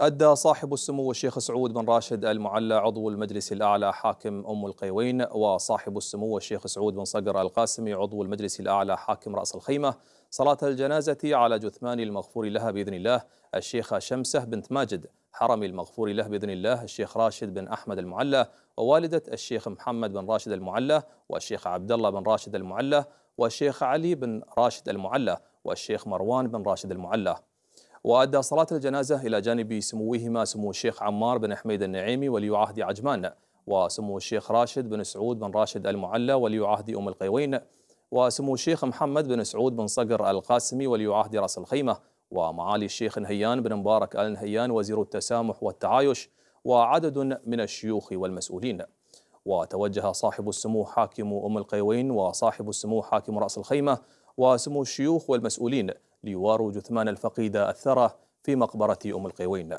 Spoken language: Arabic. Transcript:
أدى صاحب السمو الشيخ سعود بن راشد المعلى عضو المجلس الأعلى حاكم أم القيوين وصاحب السمو الشيخ سعود بن صقر القاسمي عضو المجلس الأعلى حاكم رأس الخيمة صلاة الجنازة على جثمان المغفور لها بإذن الله الشيخة شمسة بنت ماجد حرمي المغفور له بإذن الله الشيخ راشد بن أحمد المعلى ووالدة الشيخ محمد بن راشد المعلى والشيخ عبد الله بن راشد المعلى والشيخ علي بن راشد المعلى والشيخ مروان بن راشد المعلى وأدى صلاة الجنازة إلى جانب سموهما سمو الشيخ عمار بن حميد النعيمي ولي عهد عجمان وسمو الشيخ راشد بن سعود بن راشد المعلى ولي عهد أم القيوين وسمو الشيخ محمد بن سعود بن صقر القاسمي ولي عهد رأس الخيمة ومعالي الشيخ نهيان بن مبارك آل نهيان وزير التسامح والتعايش وعدد من الشيوخ والمسؤولين وتوجه صاحب السمو حاكم أم القيوين وصاحب السمو حاكم رأس الخيمة وسمو الشيوخ والمسؤولين ليواروا جثمان الفقيد الثرى في مقبرة أم القيوين